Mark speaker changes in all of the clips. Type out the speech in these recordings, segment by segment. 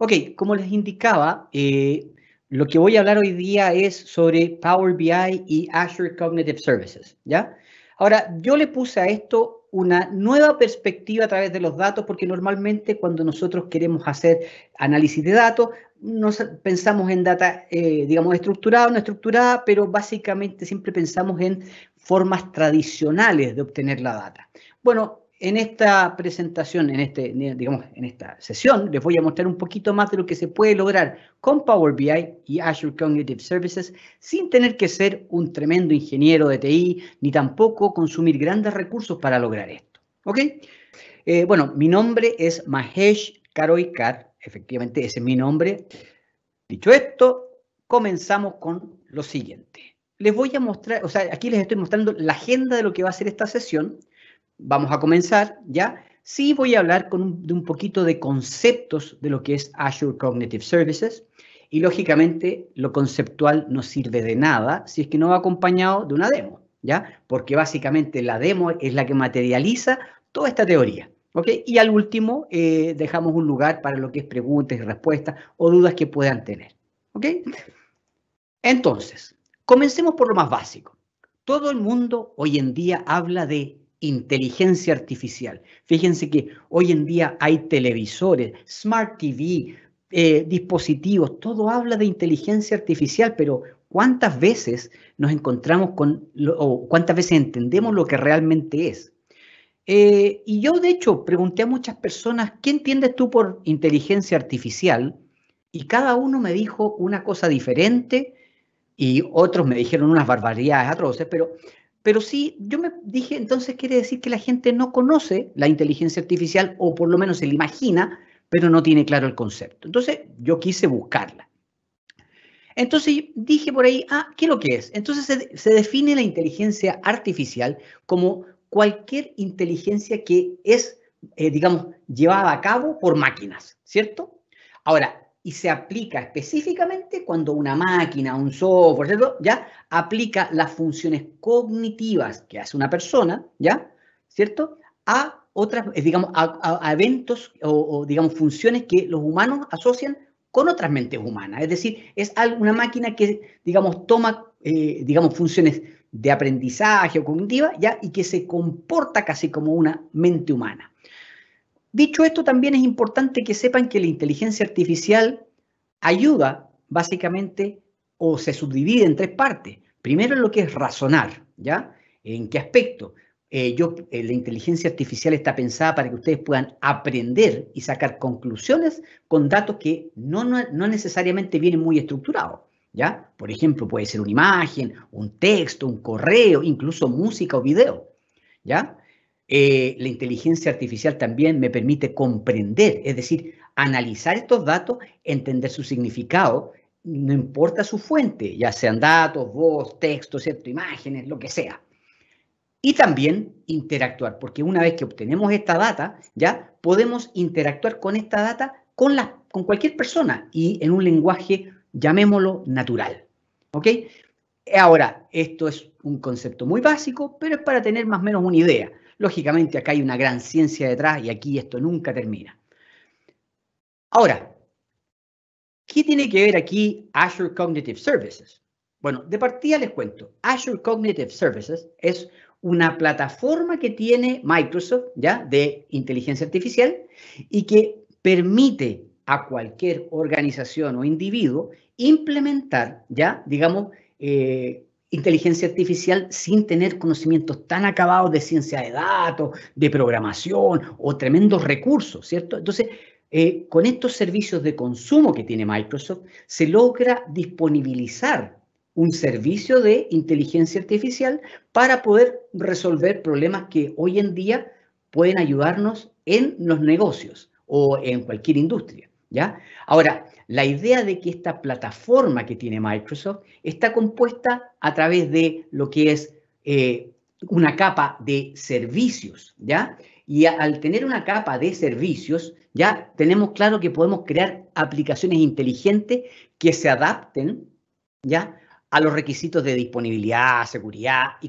Speaker 1: Ok, como les indicaba, eh, lo que voy a hablar hoy día es sobre Power BI y Azure Cognitive Services, ¿ya? Ahora, yo le puse a esto una nueva perspectiva a través de los datos, porque normalmente cuando nosotros queremos hacer análisis de datos, nos pensamos en data, eh, digamos, estructurada o no estructurada, pero básicamente siempre pensamos en formas tradicionales de obtener la data. Bueno, en esta presentación, en, este, digamos, en esta sesión, les voy a mostrar un poquito más de lo que se puede lograr con Power BI y Azure Cognitive Services sin tener que ser un tremendo ingeniero de TI ni tampoco consumir grandes recursos para lograr esto. ¿Ok? Eh, bueno, mi nombre es Mahesh Karoikar. Efectivamente, ese es mi nombre. Dicho esto, comenzamos con lo siguiente. Les voy a mostrar, o sea, aquí les estoy mostrando la agenda de lo que va a ser esta sesión vamos a comenzar ya. Sí voy a hablar de un poquito de conceptos de lo que es Azure Cognitive Services y lógicamente lo conceptual no sirve de nada si es que no va acompañado de una demo, ¿ya? Porque básicamente la demo es la que materializa toda esta teoría. ¿ok? Y al último, eh, dejamos un lugar para lo que es preguntas y respuestas o dudas que puedan tener. ¿Ok? Entonces, comencemos por lo más básico. Todo el mundo hoy en día habla de inteligencia artificial. Fíjense que hoy en día hay televisores, smart TV, eh, dispositivos, todo habla de inteligencia artificial, pero ¿cuántas veces nos encontramos con, o cuántas veces entendemos lo que realmente es? Eh, y yo, de hecho, pregunté a muchas personas, ¿qué entiendes tú por inteligencia artificial? Y cada uno me dijo una cosa diferente y otros me dijeron unas barbaridades atroces, pero pero sí, yo me dije, entonces quiere decir que la gente no conoce la inteligencia artificial o por lo menos se la imagina, pero no tiene claro el concepto. Entonces yo quise buscarla. Entonces dije por ahí, ah, ¿qué es lo que es? Entonces se, define la inteligencia artificial como cualquier inteligencia que es, eh, digamos, llevada a cabo por máquinas, ¿cierto? Ahora, y se aplica específicamente cuando una máquina, un software, ya aplica las funciones cognitivas que hace una persona, ¿ya? ¿Cierto? A otras, eh, digamos, a, eventos o, digamos, funciones que los humanos asocian con otras mentes humanas. Es decir, es una máquina que, digamos, toma, eh, digamos, funciones de aprendizaje o cognitiva, ¿ya? Y que se comporta casi como una mente humana. Dicho esto, también es importante que sepan que la inteligencia artificial ayuda básicamente o se subdivide en tres partes. Primero lo que es razonar, ¿ya? ¿En qué aspecto? Eh, yo, eh, la inteligencia artificial está pensada para que ustedes puedan aprender y sacar conclusiones con datos que no, no, no necesariamente vienen muy estructurados. ¿ya? Por ejemplo, puede ser una imagen, un texto, un correo, incluso música o video. ¿ya? Eh, la inteligencia artificial también me permite comprender, es decir, analizar estos datos, entender su significado, no importa su fuente, ya sean datos, voz, texto, ¿cierto? imágenes, lo que sea. Y también interactuar, porque una vez que obtenemos esta data, ya podemos interactuar con esta data con, cualquier persona y en un lenguaje, llamémoslo, natural. Ahora, esto es un concepto muy básico, pero es para tener más o menos una idea. Lógicamente acá hay una gran ciencia detrás y aquí esto nunca termina. Ahora, ¿qué tiene que ver aquí Azure Cognitive Services? Bueno, de partida les cuento, Azure Cognitive Services es una plataforma que tiene Microsoft, ¿ya? De inteligencia artificial y que permite a cualquier organización o individuo implementar, ¿ya? Digamos, eh, inteligencia artificial sin tener conocimientos tan acabados de ciencia de datos, de programación o tremendos recursos, ¿cierto? Entonces, eh, con estos servicios de consumo que tiene Microsoft, se logra disponibilizar un servicio de inteligencia artificial para poder resolver problemas que hoy en día pueden ayudarnos en los negocios o en cualquier industria. ¿ya? Ahora, la idea de que esta plataforma que tiene Microsoft está compuesta a través de lo que es eh, una capa de servicios, ¿ya? Y al tener una capa de servicios, ya tenemos claro que podemos crear aplicaciones inteligentes que se adapten, ¿ya? A los requisitos de disponibilidad, seguridad y,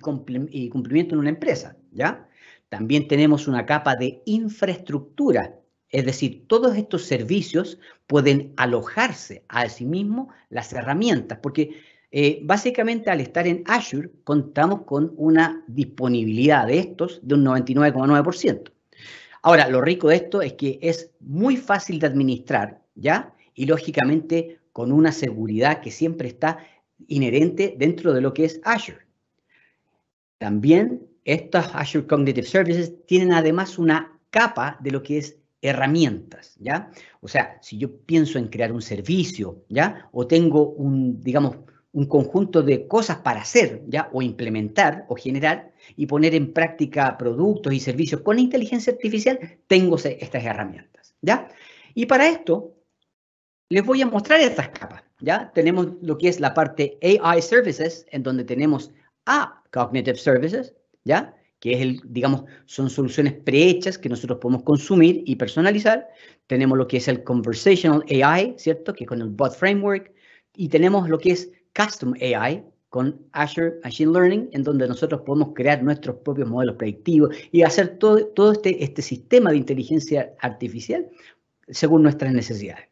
Speaker 1: y cumplimiento en una empresa, ¿ya? También tenemos una capa de infraestructura es decir, todos estos servicios pueden alojarse a sí mismo las herramientas, porque eh, básicamente al estar en Azure contamos con una disponibilidad de estos de un 99,9%. Ahora, lo rico de esto es que es muy fácil de administrar, ¿ya? Y lógicamente con una seguridad que siempre está inherente dentro de lo que es Azure. También estos Azure Cognitive Services tienen además una capa de lo que es herramientas, ¿ya? O sea, si yo pienso en crear un servicio, ¿ya? O tengo un, digamos, un conjunto de cosas para hacer, ¿ya? O implementar o generar y poner en práctica productos y servicios con inteligencia artificial, tengo estas herramientas, ¿ya? Y para esto, les voy a mostrar estas capas, ¿ya? Tenemos lo que es la parte AI Services, en donde tenemos a Cognitive Services, ¿ya? que es el, digamos, son soluciones prehechas que nosotros podemos consumir y personalizar. Tenemos lo que es el Conversational AI, ¿cierto? Que con el Bot Framework. Y tenemos lo que es Custom AI con Azure Machine Learning, en donde nosotros podemos crear nuestros propios modelos predictivos y hacer todo, todo este, este sistema de inteligencia artificial según nuestras necesidades.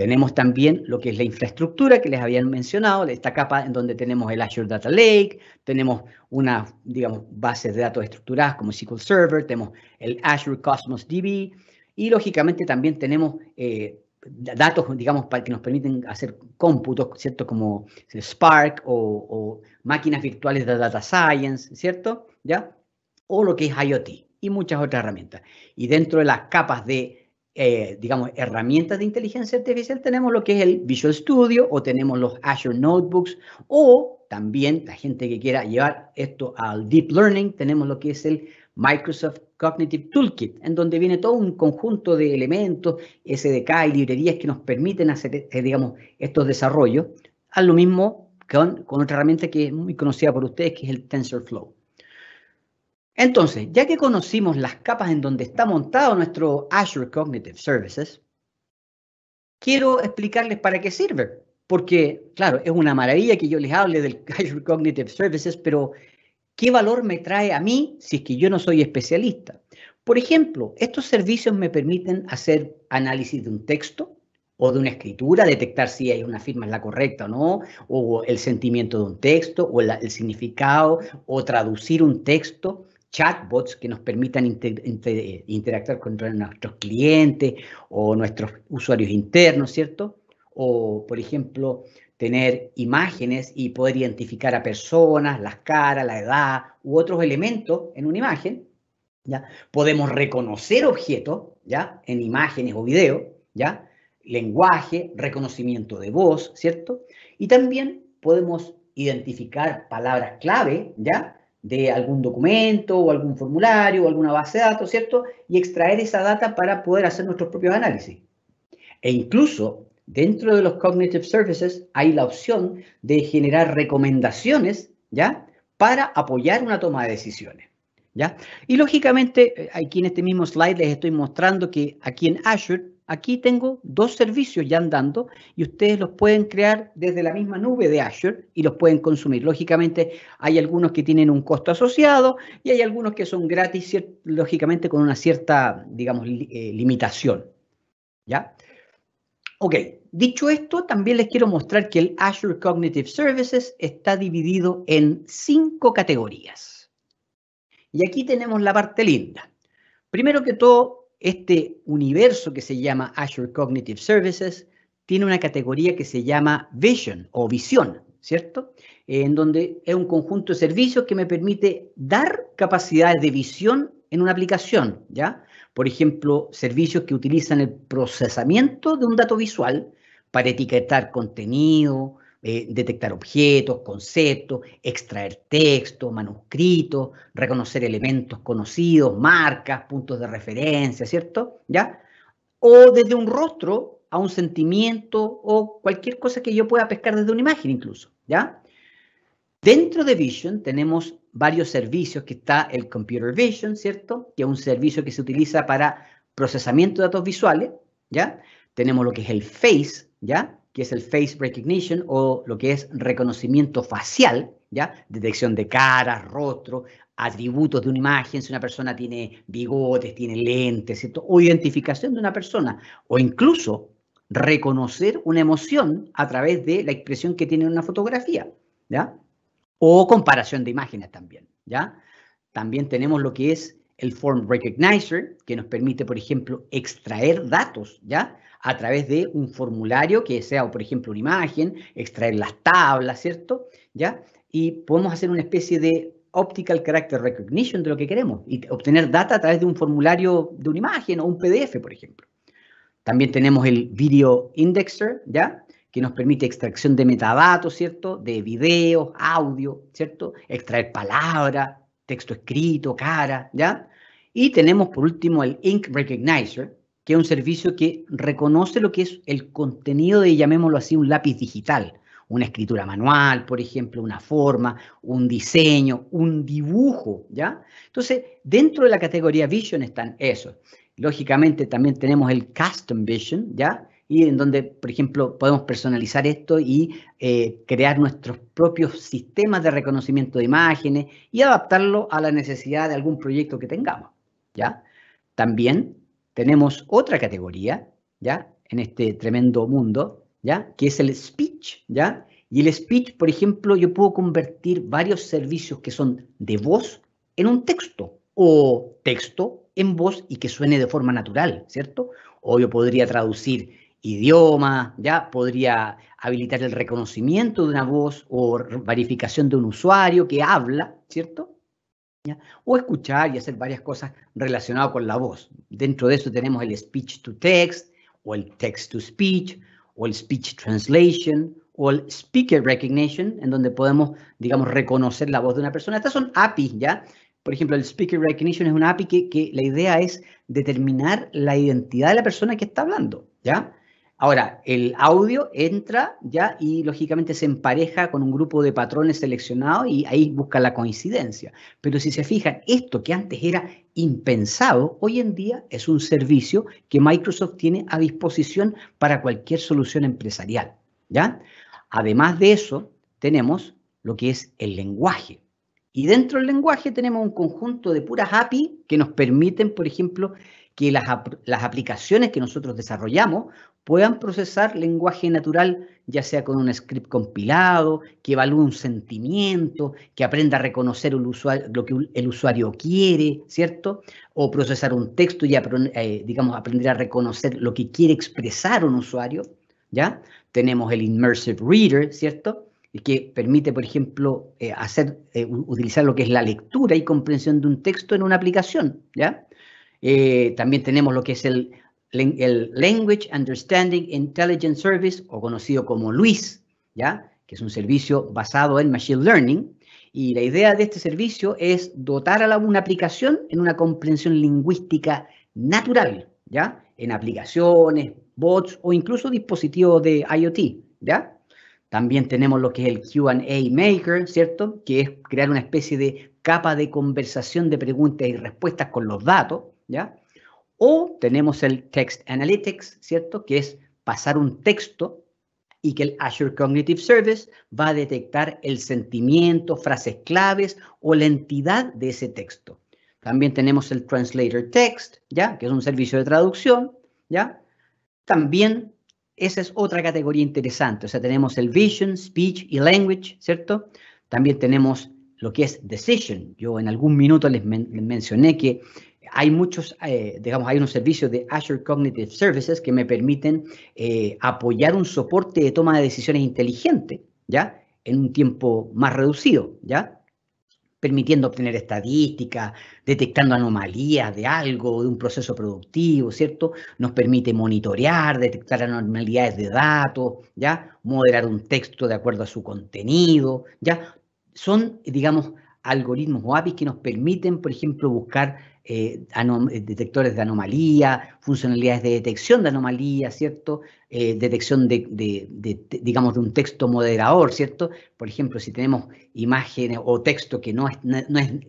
Speaker 1: Tenemos también lo que es la infraestructura que les habían mencionado, esta capa en donde tenemos el Azure Data Lake, tenemos unas, digamos, bases de datos estructuradas como SQL Server, tenemos el Azure Cosmos DB y lógicamente también tenemos eh, datos, digamos, que nos permiten hacer cómputos, ¿cierto? Como Spark o, o máquinas virtuales de Data Science, ¿cierto? ¿Ya? O lo que es IoT y muchas otras herramientas. Y dentro de las capas de eh, digamos, herramientas de inteligencia artificial, tenemos lo que es el Visual Studio o tenemos los Azure Notebooks o también la gente que quiera llevar esto al Deep Learning, tenemos lo que es el Microsoft Cognitive Toolkit, en donde viene todo un conjunto de elementos, SDK y librerías que nos permiten hacer, eh, digamos, estos desarrollos. a lo mismo con otra herramienta que es muy conocida por ustedes, que es el TensorFlow. Entonces, ya que conocimos las capas en donde está montado nuestro Azure Cognitive Services, quiero explicarles para qué sirve. Porque, claro, es una maravilla que yo les hable del Azure Cognitive Services, pero ¿qué valor me trae a mí si es que yo no soy especialista? Por ejemplo, estos servicios me permiten hacer análisis de un texto o de una escritura, detectar si hay una firma es la correcta o no, o el sentimiento de un texto, o el significado, o traducir un texto chatbots que nos permitan interactuar con nuestros clientes o nuestros usuarios internos, ¿cierto? O, por ejemplo, tener imágenes y poder identificar a personas, las caras, la edad u otros elementos en una imagen. ¿ya? Podemos reconocer objetos ¿ya? en imágenes o videos, ¿ya? lenguaje, reconocimiento de voz, ¿cierto? Y también podemos identificar palabras clave, ¿ya? de algún documento o algún formulario o alguna base de datos, ¿cierto? Y extraer esa data para poder hacer nuestros propios análisis. E incluso dentro de los Cognitive Services hay la opción de generar recomendaciones, ¿ya? Para apoyar una toma de decisiones, ¿ya? Y lógicamente, eh, aquí en este mismo slide les estoy mostrando que aquí en Azure Aquí tengo dos servicios ya andando y ustedes los pueden crear desde la misma nube de Azure y los pueden consumir. Lógicamente hay algunos que tienen un costo asociado y hay algunos que son gratis, lógicamente con una cierta, digamos, eh, limitación. ¿Ya? Ok, dicho esto, también les quiero mostrar que el Azure Cognitive Services está dividido en cinco categorías. Y aquí tenemos la parte linda. Primero que todo, este universo que se llama Azure Cognitive Services tiene una categoría que se llama Vision o Visión, ¿cierto? Eh, en donde es un conjunto de servicios que me permite dar capacidades de visión en una aplicación, ¿ya? Por ejemplo, servicios que utilizan el procesamiento de un dato visual para etiquetar contenido, eh, detectar objetos, conceptos, extraer texto, manuscritos, reconocer elementos conocidos, marcas, puntos de referencia, ¿cierto? ¿Ya? O desde un rostro a un sentimiento o cualquier cosa que yo pueda pescar desde una imagen incluso, ¿ya? Dentro de Vision tenemos varios servicios que está el Computer Vision, ¿cierto? Que es un servicio que se utiliza para procesamiento de datos visuales, ¿ya? Tenemos lo que es el Face, ¿ya? que es el face recognition o lo que es reconocimiento facial, ¿ya? Detección de cara, rostro, atributos de una imagen, si una persona tiene bigotes, tiene lentes, ¿cierto? O identificación de una persona, o incluso reconocer una emoción a través de la expresión que tiene una fotografía, ¿ya? O comparación de imágenes también, ¿ya? También tenemos lo que es el Form Recognizer, que nos permite, por ejemplo, extraer datos, ¿ya? A través de un formulario que sea, por ejemplo, una imagen, extraer las tablas, ¿cierto? ¿Ya? Y podemos hacer una especie de optical character recognition de lo que queremos y obtener data a través de un formulario de una imagen o un PDF, por ejemplo. También tenemos el Video Indexer, ¿ya? que nos permite extracción de metadatos, ¿cierto? De videos, audio, ¿cierto? Extraer palabras, texto escrito, cara, ¿ya? Y tenemos por último el Ink Recognizer, que es un servicio que reconoce lo que es el contenido de, llamémoslo así, un lápiz digital, una escritura manual, por ejemplo, una forma, un diseño, un dibujo, ¿ya? Entonces, dentro de la categoría Vision están esos. Lógicamente también tenemos el Custom Vision, ¿ya? y en donde, por ejemplo, podemos personalizar esto y eh, crear nuestros propios sistemas de reconocimiento de imágenes y adaptarlo a la necesidad de algún proyecto que tengamos. ¿ya? También tenemos otra categoría, ¿ya? En este tremendo mundo, ¿ya? Que es el speech, ¿ya? Y el speech, por ejemplo, yo puedo convertir varios servicios que son de voz en un texto o texto en voz y que suene de forma natural, ¿cierto? O yo podría traducir idioma, ya podría habilitar el reconocimiento de una voz o verificación de un usuario que habla, ¿cierto? o escuchar y hacer varias cosas relacionadas con la voz. Dentro de eso tenemos el speech to text, o el text to speech, o el speech translation, o el speaker recognition, en donde podemos, digamos, reconocer la voz de una persona. Estas son APIs, ¿ya? Por ejemplo, el speaker recognition es una API que la idea es determinar la identidad de la persona que está hablando, ¿ya? Ahora, el audio entra ya y lógicamente se empareja con un grupo de patrones seleccionados y ahí busca la coincidencia. Pero si se fijan, esto que antes era impensado, hoy en día es un servicio que Microsoft tiene a disposición para cualquier solución empresarial. ¿ya? Además de eso, tenemos lo que es el lenguaje. Y dentro del lenguaje tenemos un conjunto de puras API que nos permiten, por ejemplo, que las, las, aplicaciones que nosotros desarrollamos puedan procesar lenguaje natural, ya sea con un script compilado, que evalúe un sentimiento, que aprenda a reconocer lo que el usuario quiere, ¿cierto? O procesar un texto y, eh, digamos, aprender a reconocer lo que quiere expresar un usuario, ¿ya? Tenemos el Immersive Reader, ¿cierto? que permite, por ejemplo, eh, hacer, eh, utilizar lo que es la lectura y comprensión de un texto en una aplicación, ¿ya? también tenemos lo que es el el Language Understanding Intelligence Service, o conocido como LUIS, ¿ya? que es un servicio basado en Machine Learning. Y la idea de este servicio es dotar a una aplicación en una comprensión lingüística natural, ¿ya? en aplicaciones, bots o incluso dispositivos de IoT. ¿ya? También tenemos lo que es el QA Maker, ¿cierto? que es crear una especie de capa de conversación de preguntas y respuestas con los datos. ¿ya? O tenemos el Text Analytics, ¿cierto? Que es pasar un texto y que el Azure Cognitive Service va a detectar el sentimiento, frases claves o la entidad de ese texto. También tenemos el Translator Text, ¿ya? Que es un servicio de traducción, ¿ya? También esa es otra categoría interesante. O sea, tenemos el Vision, Speech y Language, ¿cierto? También tenemos lo que es Decision. Yo en algún minuto les, les mencioné que hay muchos, eh, digamos, hay unos servicios de Azure Cognitive Services que me permiten eh, apoyar un soporte de toma de decisiones inteligente, ¿ya? En un tiempo más reducido, ¿ya? Permitiendo obtener estadísticas, detectando anomalías de algo, de un proceso productivo, ¿cierto? Nos permite monitorear, detectar anomalías de datos, ¿ya? Moderar un texto de acuerdo a su contenido, ¿ya? Son, digamos, algoritmos o APIs que nos permiten, por ejemplo, buscar eh, eh, detectores de anomalía, funcionalidades de detección de anomalía, ¿cierto? Eh, detección de, digamos, de un texto moderador, ¿cierto? Por ejemplo, si tenemos imágenes o texto que no es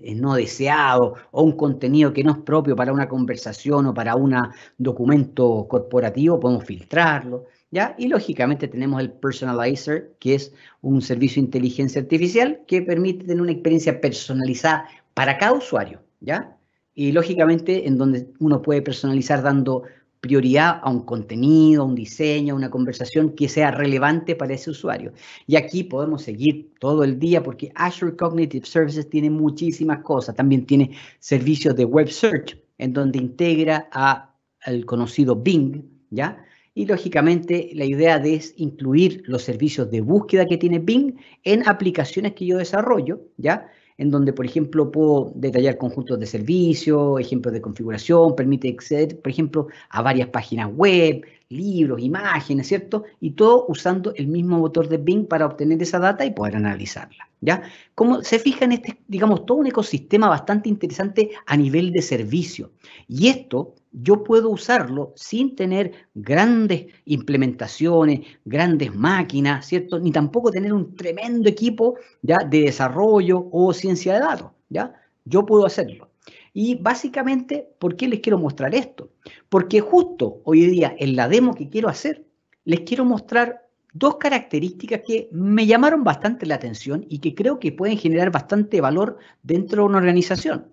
Speaker 1: es no, deseado o un contenido que no es propio para una conversación o para un documento corporativo, podemos filtrarlo, ¿ya? Y lógicamente tenemos el Personalizer, que es un servicio de inteligencia artificial que permite tener una experiencia personalizada para cada usuario, ¿ya? Y lógicamente, en donde uno puede personalizar dando prioridad a un contenido, a un diseño, a una conversación que sea relevante para ese usuario. Y aquí podemos seguir todo el día porque Azure Cognitive Services tiene muchísimas cosas. También tiene servicios de web search en donde integra a, al conocido Bing, ¿ya? Y lógicamente la idea es incluir los servicios de búsqueda que tiene Bing en aplicaciones que yo desarrollo, ¿ya? en donde, por ejemplo, puedo detallar conjuntos de servicios, ejemplos de configuración, permite acceder, por ejemplo, a varias páginas web, libros, imágenes, ¿cierto? Y todo usando el mismo motor de Bing para obtener esa data y poder analizarla, ¿ya? Como se fija en este, digamos, todo un ecosistema bastante interesante a nivel de servicio. Y esto yo puedo usarlo sin tener grandes implementaciones, grandes máquinas, ¿cierto? Ni tampoco tener un tremendo equipo ¿ya? de desarrollo o ciencia de datos, ¿ya? Yo puedo hacerlo. Y básicamente, ¿por qué les quiero mostrar esto? Porque justo hoy día en la demo que quiero hacer, les quiero mostrar dos características que me llamaron bastante la atención y que creo que pueden generar bastante valor dentro de una organización.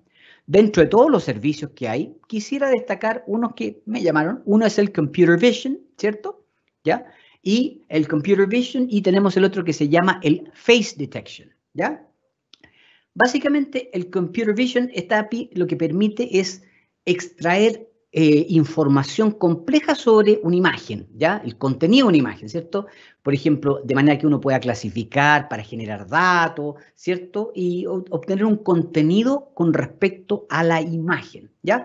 Speaker 1: Dentro de todos los servicios que hay, quisiera destacar unos que me llamaron. Uno es el Computer Vision, ¿cierto? ¿Ya? Y el Computer Vision y tenemos el otro que se llama el Face Detection, ¿ya? Básicamente el Computer Vision, está API lo que permite es extraer eh, información compleja sobre una imagen, ¿ya? El contenido de una imagen, ¿cierto? Por ejemplo, de manera que uno pueda clasificar para generar datos, ¿cierto? Y obtener un contenido con respecto a la imagen, ¿ya?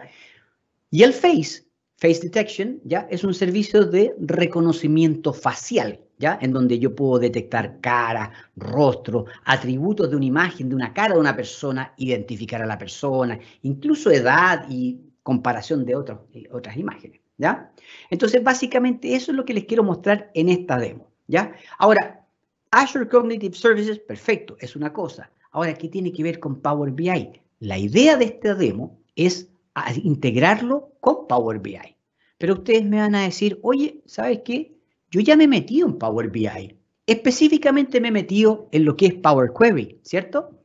Speaker 1: Y el Face, Face Detection, ¿ya? Es un servicio de reconocimiento facial, ¿ya? En donde yo puedo detectar cara, rostro, atributos de una imagen, de una cara de una persona, identificar a la persona, incluso edad y comparación de eh, otras imágenes. ¿ya? Entonces, básicamente eso es lo que les quiero mostrar en esta demo. ¿ya? Ahora, Azure Cognitive Services, perfecto, es una cosa. Ahora, ¿qué tiene que ver con Power BI? La idea de esta demo es integrarlo con Power BI. Pero ustedes me van a decir, oye, ¿sabes qué? Yo ya me he metido en Power BI. Específicamente me he metido en lo que es Power Query, ¿cierto?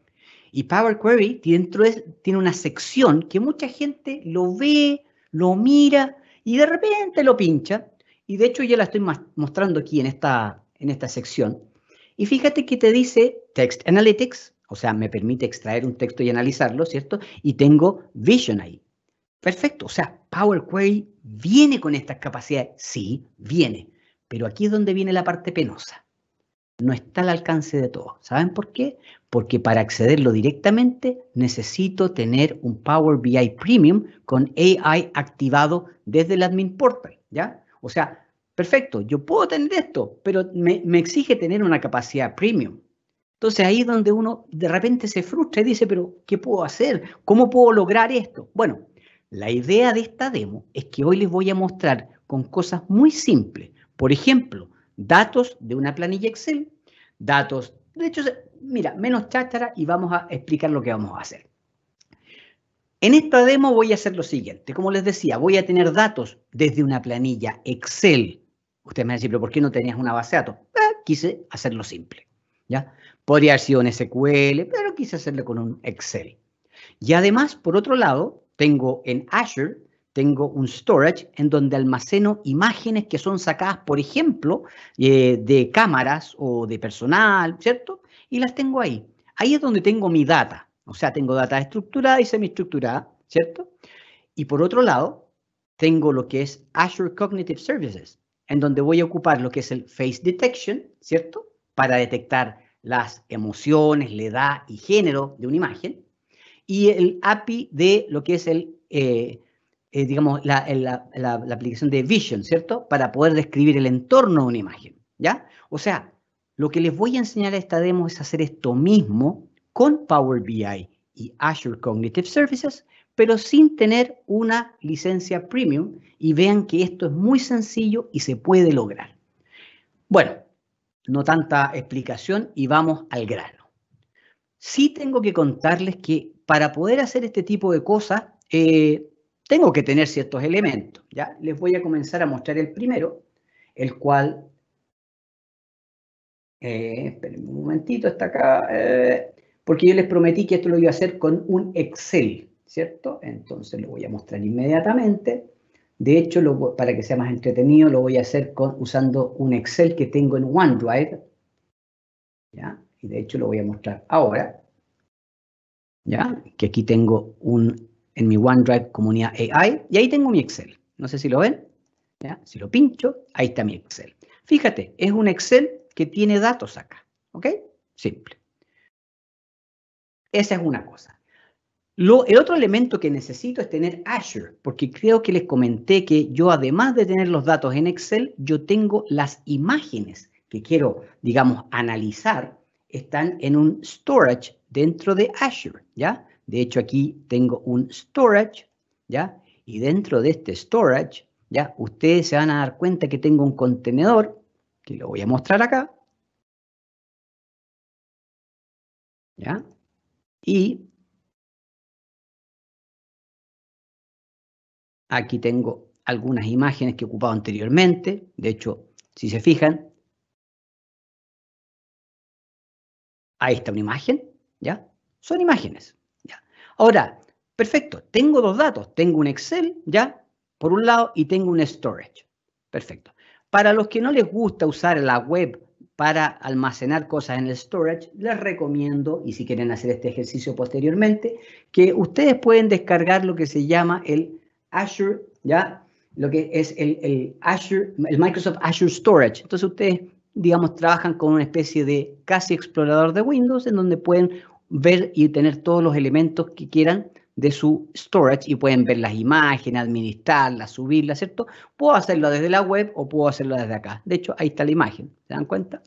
Speaker 1: Y Power Query tiene una sección que mucha gente lo ve, lo mira y de repente lo pincha. Y de hecho yo la estoy mostrando aquí en esta, en esta sección. Y fíjate que te dice Text Analytics, o sea, me permite extraer un texto y analizarlo, ¿cierto? Y tengo Vision ahí. Perfecto, o sea, Power Query viene con estas capacidades. Sí, viene. Pero aquí es donde viene la parte penosa no está al alcance de todos. ¿Saben por qué? Porque para accederlo directamente necesito tener un Power BI Premium con AI activado desde el admin portal, ¿ya? O sea, perfecto, yo puedo tener esto, pero me exige tener una capacidad premium. Entonces ahí es donde uno de repente se frustra y dice, pero ¿qué puedo hacer? ¿Cómo puedo lograr esto? Bueno, la idea de esta demo es que hoy les voy a mostrar con cosas muy simples. Por ejemplo, datos de una planilla Excel, datos, de hecho, mira, menos cháchara y vamos a explicar lo que vamos a hacer. En esta demo voy a hacer lo siguiente. Como les decía, voy a tener datos desde una planilla Excel. Usted me van a decir, pero ¿por qué no tenías una base de datos? Ah, quise hacerlo simple. ¿ya? Podría haber sido en SQL, pero quise hacerlo con un Excel. Y además, por otro lado, tengo en Azure tengo un storage en donde almaceno imágenes que son sacadas, por ejemplo, eh, de cámaras o de personal, ¿cierto? Y las tengo ahí. Ahí es donde tengo mi data. O sea, tengo data estructurada y semiestructurada, ¿cierto? Y por otro lado, tengo lo que es Azure Cognitive Services, en donde voy a ocupar lo que es el Face Detection, ¿cierto? Para detectar las emociones, la edad y género de una imagen. Y el API de lo que es el eh, eh, digamos, la, la, aplicación de Vision, ¿cierto? Para poder describir el entorno de una imagen, ¿ya? O sea, lo que les voy a enseñar a esta demo es hacer esto mismo con Power BI y Azure Cognitive Services, pero sin tener una licencia premium y vean que esto es muy sencillo y se puede lograr. Bueno, no tanta explicación y vamos al grano. Sí tengo que contarles que para poder hacer este tipo de cosas, eh, tengo que tener ciertos elementos. ¿ya? Les voy a comenzar a mostrar el primero, el cual... Eh, esperen un momentito, está acá. Eh, porque yo les prometí que esto lo iba a hacer con un Excel, ¿cierto? Entonces lo voy a mostrar inmediatamente. De hecho, para que sea más entretenido, lo voy a hacer usando un Excel que tengo en OneDrive. Y de hecho lo voy a mostrar ahora. ¿ya? Que aquí tengo un en mi OneDrive Comunidad AI y ahí tengo mi Excel. No sé si lo ven. Si lo pincho, ahí está mi Excel. Fíjate, es un Excel que tiene datos acá. ¿Ok? Simple. Esa es una cosa. Lo, el otro elemento que necesito es tener Azure, porque creo que les comenté que yo además de tener los datos en Excel, yo tengo las imágenes que quiero, digamos, analizar, están en un storage dentro de Azure, ¿ya? De hecho, aquí tengo un storage, ¿ya? Y dentro de este storage, ¿ya? Ustedes se van a dar cuenta que tengo un contenedor, que lo voy a mostrar acá. ¿Ya? Y aquí tengo algunas imágenes que he ocupado anteriormente. De hecho, si se fijan, ahí está una imagen, ¿ya? Son imágenes. Ahora, perfecto, tengo dos datos, tengo un Excel, ¿ya? Por un lado, y tengo un storage. Perfecto. Para los que no les gusta usar la web para almacenar cosas en el storage, les recomiendo, y si quieren hacer este ejercicio posteriormente, que ustedes pueden descargar lo que se llama el Azure, ¿ya? Lo que es el, el Azure, el Microsoft Azure Storage. Entonces ustedes, digamos, trabajan con una especie de casi explorador de Windows en donde pueden ver y tener todos los elementos que quieran de su storage y pueden ver las imágenes, administrarlas, subirlas, ¿cierto? Puedo hacerlo desde la web o puedo hacerlo desde acá. De hecho, ahí está la imagen, ¿se dan cuenta?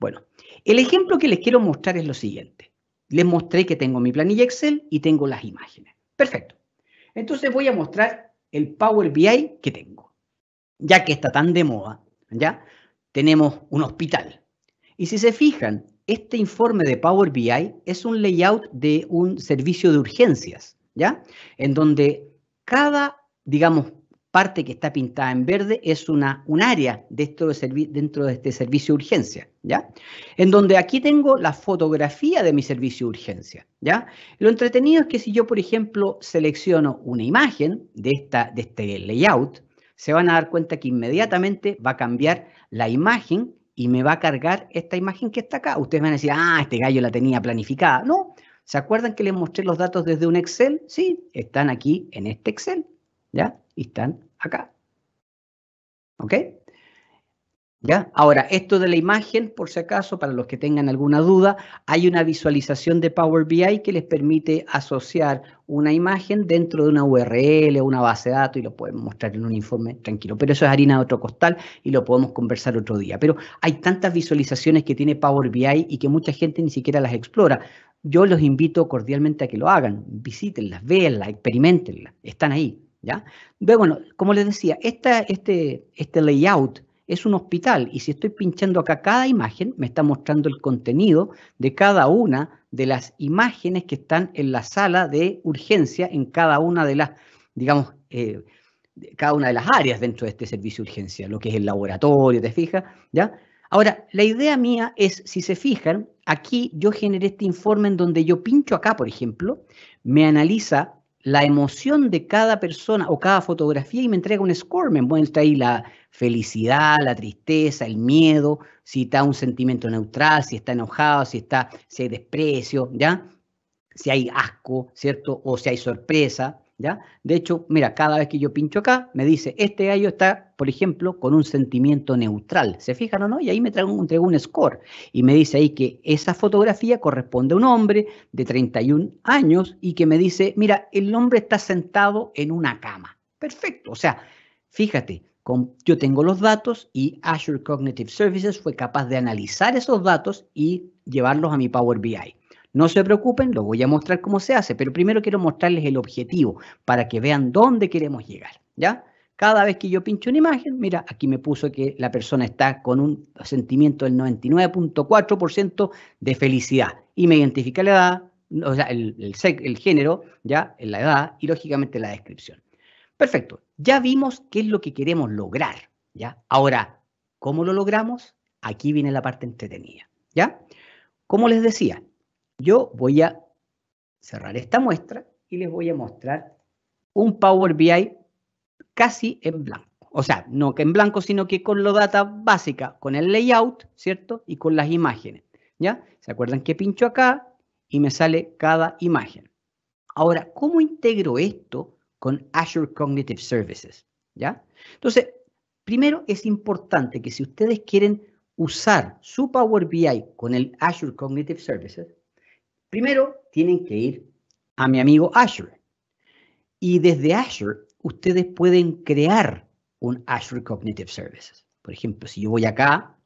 Speaker 1: Bueno, el ejemplo que les quiero mostrar es lo siguiente. Les mostré que tengo mi planilla Excel y tengo las imágenes. Perfecto. Entonces voy a mostrar el Power BI que tengo, ya que está tan de moda, ¿ya? Tenemos un hospital. Y si se fijan, este informe de Power BI es un layout de un servicio de urgencias, ¿ya? En donde cada, digamos, parte que está pintada en verde es una, un área dentro de, este servicio de urgencia, ¿ya? En donde aquí tengo la fotografía de mi servicio de urgencia, ¿ya? Lo entretenido es que si yo, por ejemplo, selecciono una imagen de, esta, de este layout, se van a dar cuenta que inmediatamente va a cambiar la imagen y me va a cargar esta imagen que está acá. Ustedes van a decir, ah, este gallo la tenía planificada. No, ¿se acuerdan que les mostré los datos desde un Excel? Sí, están aquí en este Excel, ¿ya? Y están acá. ¿Ok? ¿Ya? Ahora, esto de la imagen, por si acaso, para los que tengan alguna duda, hay una visualización de Power BI que les permite asociar una imagen dentro de una URL o una base de datos y lo pueden mostrar en un informe tranquilo. Pero eso es harina de otro costal y lo podemos conversar otro día. Pero hay tantas visualizaciones que tiene Power BI y que mucha gente ni siquiera las explora. Yo los invito cordialmente a que lo hagan, visítenlas, véanlas, experimentenlas, están ahí. ¿ya? bueno, como les decía, este, este layout es un hospital y si estoy pinchando acá cada imagen, me está mostrando el contenido de cada una de las imágenes que están en la sala de urgencia en cada una de las, digamos, eh, cada una de las áreas dentro de este servicio de urgencia, lo que es el laboratorio, ¿te fijas? ¿Ya? Ahora, la idea mía es, si se fijan, aquí yo generé este informe en donde yo pincho acá, por ejemplo, me analiza la emoción de cada persona o cada fotografía y me entrega un score. Me muestra ahí la felicidad, la tristeza, el miedo, si está un sentimiento neutral, si está enojado, si, está, hay desprecio, ¿ya? Si hay asco, ¿cierto? O si hay sorpresa. De hecho, mira, cada vez que yo pincho acá, me dice, este gallo está, por ejemplo, con un sentimiento neutral. ¿Se fijan o no? Y ahí me traigo un, score. Y me dice ahí que esa fotografía corresponde a un hombre de 31 años y que me dice, mira, el hombre está sentado en una cama. Perfecto. O sea, fíjate, yo tengo los datos y Azure Cognitive Services fue capaz de analizar esos datos y llevarlos a mi Power BI. No se preocupen, lo voy a mostrar cómo se hace, pero primero quiero mostrarles el objetivo para que vean dónde queremos llegar, ¿ya? Cada vez que yo pincho una imagen, mira, aquí me puso que la persona está con un sentimiento del 99.4% de felicidad y me identifica la edad, o sea, el, género, ya, la edad y lógicamente la descripción. Perfecto, ya vimos qué es lo que queremos lograr, ¿ya? Ahora, ¿cómo lo logramos? Aquí viene la parte entretenida, ¿ya? Como les decía, yo voy a cerrar esta muestra y les voy a mostrar un Power BI casi en blanco. O sea, no que en blanco, sino que con la data básica, con el layout, ¿cierto? Y con las imágenes, ¿ya? ¿Se acuerdan que pincho acá y me sale cada imagen? Ahora, ¿cómo integro esto con Azure Cognitive Services? ¿Ya? Entonces, primero es importante que si ustedes quieren usar su Power BI con el Azure Cognitive Services, Primero, tienen que ir a mi amigo Azure. Y desde Azure, ustedes pueden crear un Azure Cognitive Services. Por ejemplo, si yo voy acá,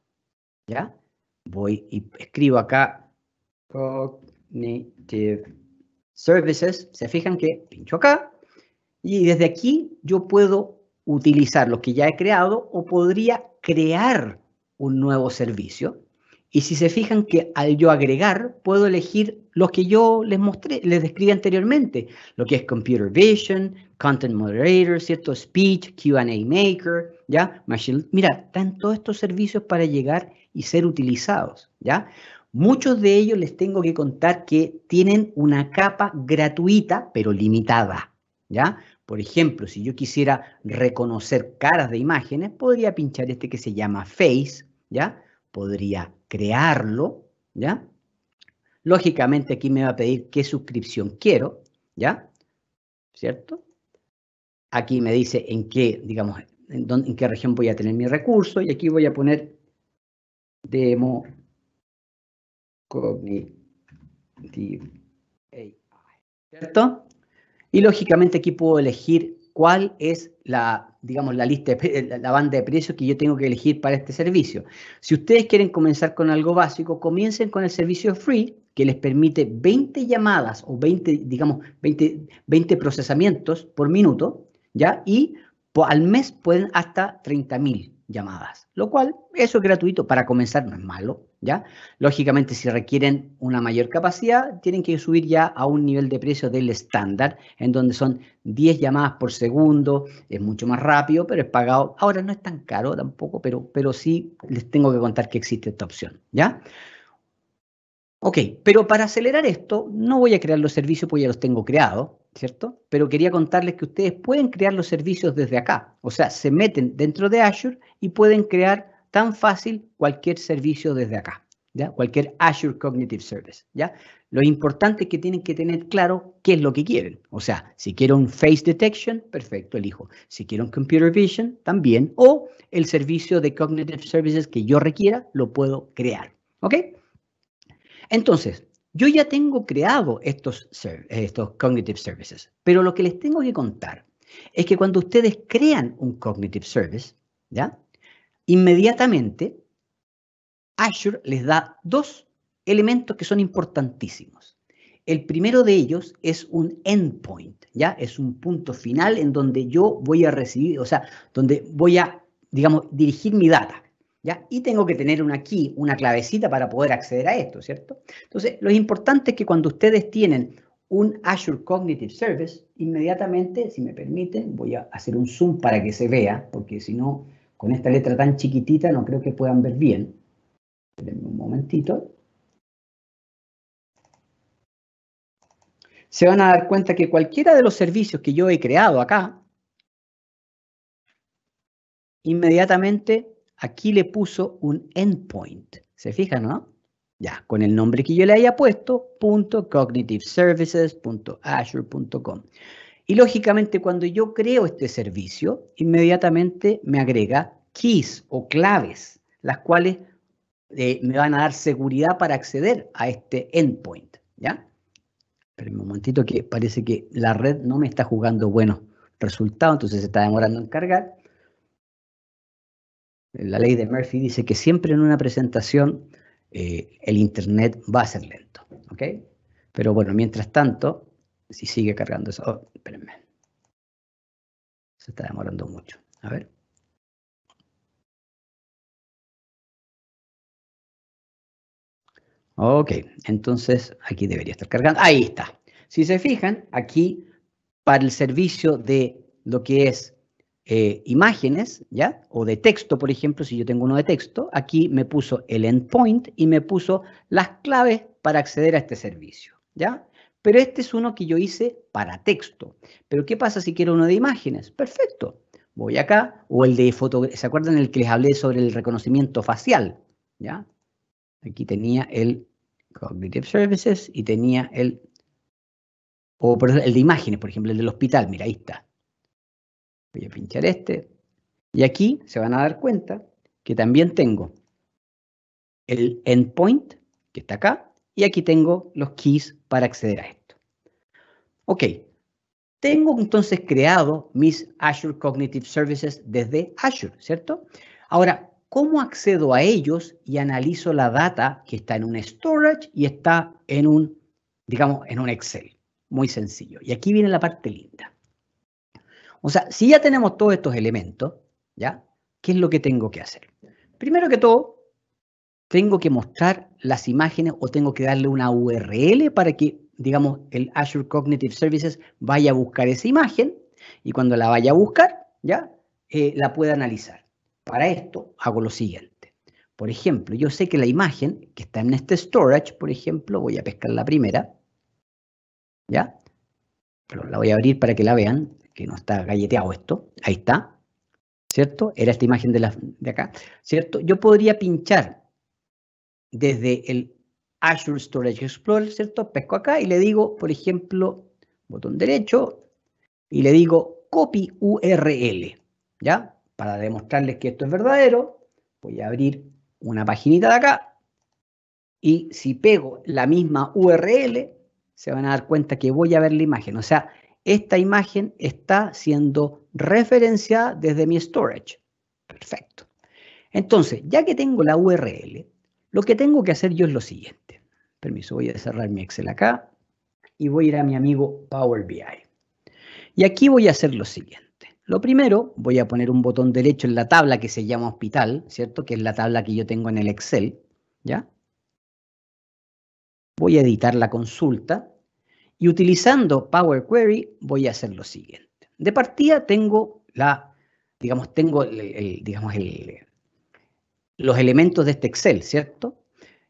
Speaker 1: ¿ya? Voy y escribo acá Cognitive Services. Se fijan que pincho acá. Y desde aquí yo puedo utilizar lo que ya he creado o podría crear un nuevo servicio y si se fijan que al yo agregar, puedo elegir los que yo les mostré, les describí anteriormente, lo que es Computer Vision, Content Moderator, ¿cierto? Speech, QA Maker, ¿ya? Machine. Mira, están todos estos servicios para llegar y ser utilizados, ¿ya? Muchos de ellos les tengo que contar que tienen una capa gratuita, pero limitada, ¿ya? Por ejemplo, si yo quisiera reconocer caras de imágenes, podría pinchar este que se llama Face, ¿ya? Podría crearlo, ¿ya? Lógicamente aquí me va a pedir qué suscripción quiero, ¿ya? ¿Cierto? Aquí me dice en qué, digamos, en, qué región voy a tener mi recurso y aquí voy a poner demo cognitive AI, ¿cierto? Y lógicamente aquí puedo elegir cuál es la, digamos, la lista, la banda de precios que yo tengo que elegir para este servicio. Si ustedes quieren comenzar con algo básico, comiencen con el servicio free, que les permite 20 llamadas o 20, digamos, 20, 20 procesamientos por minuto, ¿ya? Y al mes pueden hasta 30,000. mil llamadas, lo cual eso es gratuito para comenzar, no es malo, ¿ya? Lógicamente, si requieren una mayor capacidad, tienen que subir ya a un nivel de precio del estándar, en donde son 10 llamadas por segundo, es mucho más rápido, pero es pagado. Ahora no es tan caro tampoco, pero, pero sí les tengo que contar que existe esta opción, ¿ya? Ok, pero para acelerar esto, no voy a crear los servicios porque ya los tengo creados, ¿cierto? Pero quería contarles que ustedes pueden crear los servicios desde acá. O sea, se meten dentro de Azure y pueden crear tan fácil cualquier servicio desde acá, ¿ya? Cualquier Azure Cognitive Service, ¿ya? Lo importante es que tienen que tener claro qué es lo que quieren. O sea, si quiero un face detection, perfecto, elijo. Si quiero un computer vision, también. O el servicio de cognitive services que yo requiera, lo puedo crear. ¿Ok? Entonces, yo ya tengo creado estos, cognitive services, pero lo que les tengo que contar es que cuando ustedes crean un cognitive service, ¿ya? Inmediatamente Azure les da dos elementos que son importantísimos. El primero de ellos es un endpoint, ¿ya? Es un punto final en donde yo voy a recibir, o sea, donde voy a, digamos, dirigir mi data. Y tengo que tener una aquí, una clavecita para poder acceder a esto, ¿cierto? Entonces, lo importante es que cuando ustedes tienen un Azure Cognitive Service, inmediatamente, si me permiten, voy a hacer un zoom para que se vea, porque si no, con esta letra tan chiquitita no creo que puedan ver bien. Espérenme un momentito. Se van a dar cuenta que cualquiera de los servicios que yo he creado acá, inmediatamente aquí le puso un endpoint. ¿Se fijan, no? Ya, con el nombre que yo le haya puesto, punto cognitiveservices.azure.com. Y lógicamente cuando yo creo este servicio, inmediatamente me agrega keys o claves, las cuales eh, me van a dar seguridad para acceder a este endpoint. ¿Ya? pero un momentito que parece que la red no me está jugando buenos resultados, entonces se está demorando en cargar la ley de Murphy dice que siempre en una presentación eh, el Internet va a ser lento. ¿ok? Pero bueno, mientras tanto, si sigue cargando eso... Oh, espérenme. Se está demorando mucho. A ver. Ok, entonces aquí debería estar cargando. Ahí está. Si se fijan, aquí para el servicio de lo que es eh, imágenes, ¿ya? O de texto, por ejemplo, si yo tengo uno de texto, aquí me puso el endpoint y me puso las claves para acceder a este servicio, ¿ya? Pero este es uno que yo hice para texto. Pero ¿qué pasa si quiero uno de imágenes? Perfecto. Voy acá, o el de fotografía, ¿se acuerdan el que les hablé sobre el reconocimiento facial? ¿Ya? Aquí tenía el Cognitive Services y tenía el, o el de imágenes, por ejemplo, el del hospital, mira, ahí está. Voy a pinchar este. Y aquí se van a dar cuenta que también tengo el endpoint, que está acá, y aquí tengo los keys para acceder a esto. Ok, tengo entonces creado mis Azure Cognitive Services desde Azure, ¿cierto? Ahora, ¿cómo accedo a ellos y analizo la data que está en un storage y está en un, digamos, en un Excel? Muy sencillo. Y aquí viene la parte linda. O sea, si ya tenemos todos estos elementos, ¿ya? ¿Qué es lo que tengo que hacer? Primero que todo, tengo que mostrar las imágenes o tengo que darle una URL para que, digamos, el Azure Cognitive Services vaya a buscar esa imagen y cuando la vaya a buscar, ¿ya? Eh, la pueda analizar. Para esto hago lo siguiente. Por ejemplo, yo sé que la imagen que está en este storage, por ejemplo, voy a pescar la primera, ¿ya? Pero la voy a abrir para que la vean que no está galleteado esto, ahí está, ¿cierto? Era esta imagen de, la, de acá, ¿cierto? Yo podría pinchar desde el Azure Storage Explorer, ¿cierto? Pesco acá y le digo, por ejemplo, botón derecho, y le digo copy URL, ¿ya? Para demostrarles que esto es verdadero, voy a abrir una paginita de acá, y si pego la misma URL, se van a dar cuenta que voy a ver la imagen. O sea, esta imagen está siendo referenciada desde mi storage. Perfecto. Entonces, ya que tengo la URL, lo que tengo que hacer yo es lo siguiente. Permiso, voy a cerrar mi Excel acá y voy a ir a mi amigo Power BI. Y aquí voy a hacer lo siguiente. Lo primero, voy a poner un botón derecho en la tabla que se llama hospital, ¿cierto? Que es la tabla que yo tengo en el Excel, ¿ya? Voy a editar la consulta y utilizando Power Query voy a hacer lo siguiente. De partida tengo la, digamos, tengo el, digamos los elementos de este Excel, ¿cierto?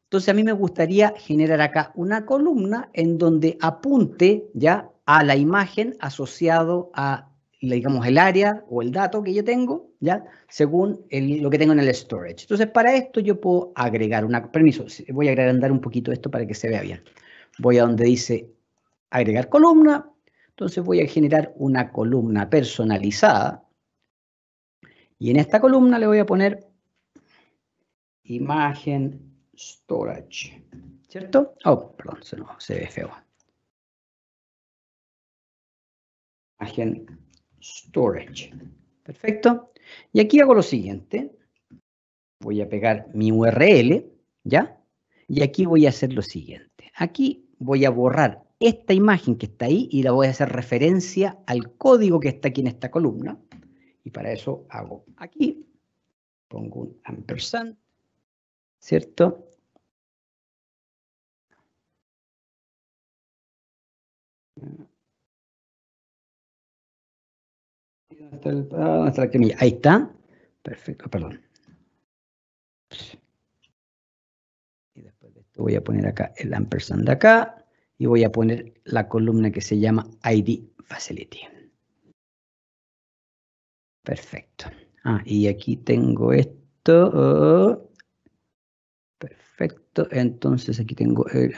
Speaker 1: Entonces a mí me gustaría generar acá una columna en donde apunte ya a la imagen asociado a, digamos, el área o el dato que yo tengo, ¿ya? Según lo que tengo en el storage. Entonces, para esto yo puedo agregar una... Permiso, voy a agrandar un poquito esto para que se vea bien. Voy a donde dice agregar columna, entonces voy a generar una columna personalizada. Y en esta columna le voy a poner imagen storage, ¿cierto? Oh, perdón, se, ve feo. Imagen storage, perfecto. Y aquí hago lo siguiente. Voy a pegar mi URL, ¿ya? Y aquí voy a hacer lo siguiente. Aquí voy a borrar esta imagen que está ahí y la voy a hacer referencia al código que está aquí en esta columna. Y para eso hago aquí, pongo un ampersand, ¿cierto? ¿Dónde está, Ahí está. Perfecto, perdón. Y después de esto voy a poner acá el ampersand de acá y voy a poner la columna que se llama ID Facility. Perfecto. Ah, y aquí tengo esto. Perfecto. Entonces aquí tengo, eh,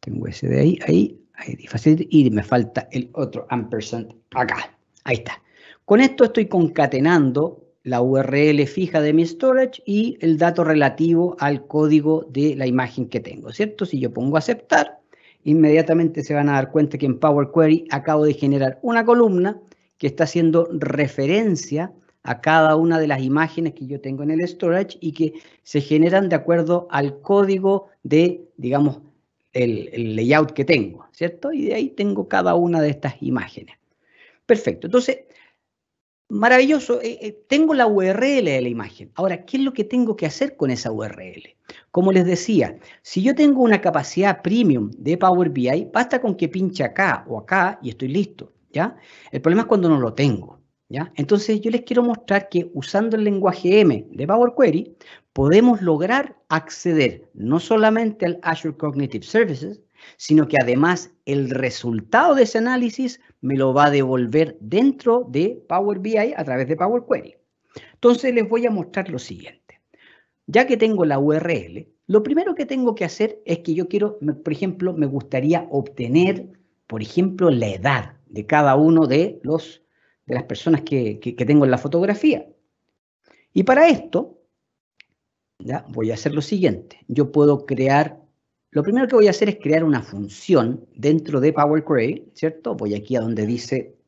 Speaker 1: tengo ese de ahí, ahí, ID Facility y me falta el otro ampersand acá. Ahí está. Con esto estoy concatenando la URL fija de mi storage y el dato relativo al código de la imagen que tengo, ¿cierto? Si yo pongo aceptar, inmediatamente se van a dar cuenta que en Power Query acabo de generar una columna que está haciendo referencia a cada una de las imágenes que yo tengo en el storage y que se generan de acuerdo al código de, digamos, el, layout que tengo, ¿cierto? Y de ahí tengo cada una de estas imágenes. Perfecto. Entonces, Maravilloso, eh, eh, tengo la URL de la imagen. Ahora, ¿qué es lo que tengo que hacer con esa URL? Como les decía, si yo tengo una capacidad premium de Power BI, basta con que pinche acá o acá y estoy listo, ¿ya? El problema es cuando no lo tengo, ¿ya? Entonces yo les quiero mostrar que usando el lenguaje M de Power Query, podemos lograr acceder no solamente al Azure Cognitive Services, sino que además el resultado de ese análisis me lo va a devolver dentro de Power BI a través de Power Query. Entonces les voy a mostrar lo siguiente. Ya que tengo la URL, lo primero que tengo que hacer es que yo quiero, por ejemplo, me gustaría obtener, por ejemplo, la edad de cada uno de, los, de las personas que, tengo en la fotografía. Y para esto, voy a hacer lo siguiente. Yo puedo crear lo primero que voy a hacer es crear una función dentro de Power Query, ¿cierto? Voy aquí a donde dice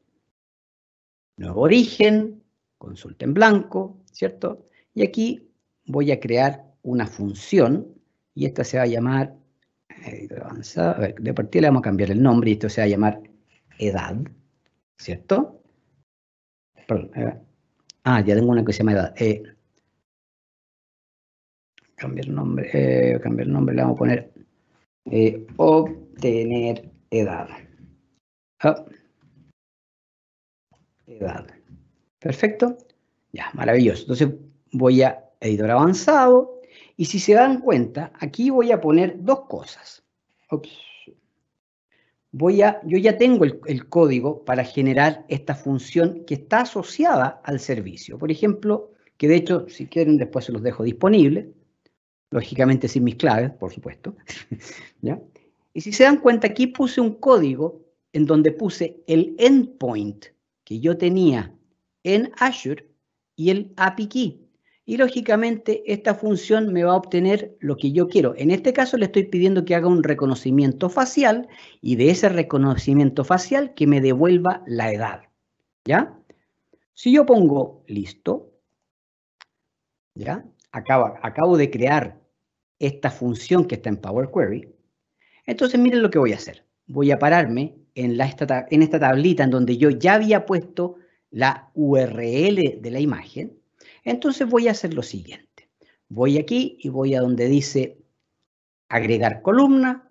Speaker 1: nuevo origen, consulta en blanco, ¿cierto? Y aquí voy a crear una función y esta se va a llamar, eh, a ver, de partida le vamos a cambiar el nombre y esto se va a llamar edad, ¿cierto? Perdón, eh, ah, ya tengo una que se llama edad. Eh, cambiar nombre, cambiar el nombre, le vamos a poner obtener edad. Ah. Edad. Perfecto. Ya, maravilloso. Entonces voy a editor avanzado. Y si se dan cuenta, aquí voy a poner dos cosas. Voy a, yo ya tengo el, el, código para generar esta función que está asociada al servicio. Por ejemplo, que de hecho, si quieren, después se los dejo disponible lógicamente sin mis claves, por supuesto. Y si se dan cuenta, aquí puse un código en donde puse el endpoint que yo tenía en Azure y el API key. Y lógicamente esta función me va a obtener lo que yo quiero. En este caso le estoy pidiendo que haga un reconocimiento facial y de ese reconocimiento facial que me devuelva la edad. ¿Ya? Si yo pongo listo, ¿ya? acabo de crear esta función que está en Power Query. Entonces miren lo que voy a hacer. Voy a pararme en, en esta tablita en donde yo ya había puesto la URL de la imagen. Entonces voy a hacer lo siguiente. Voy aquí y voy a donde dice agregar columna,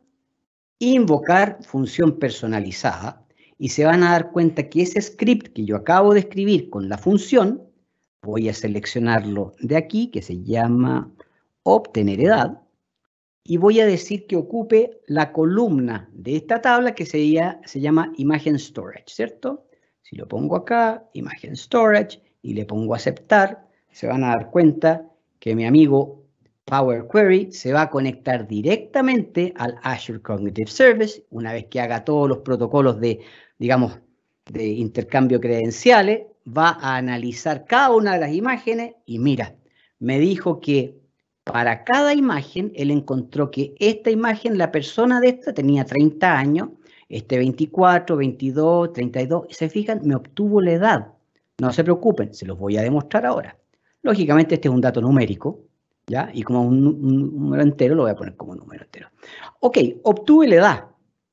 Speaker 1: invocar función personalizada y se van a dar cuenta que ese script que yo acabo de escribir con la función, voy a seleccionarlo de aquí que se llama obtener edad y voy a decir que ocupe la columna de esta tabla que sería, se llama imagen storage, ¿cierto? Si lo pongo acá, imagen storage, y le pongo aceptar, se van a dar cuenta que mi amigo Power Query se va a conectar directamente al Azure Cognitive Service una vez que haga todos los protocolos de, digamos, de intercambio credenciales, va a analizar cada una de las imágenes y mira, me dijo que para cada imagen, él encontró que esta imagen, la persona de esta tenía 30 años, este 24, 22, 32, se fijan, me obtuvo la edad. No se preocupen, se los voy a demostrar ahora. Lógicamente este es un dato numérico, ¿ya? Y como un, un número entero, lo voy a poner como un número entero. Ok, obtuve la edad,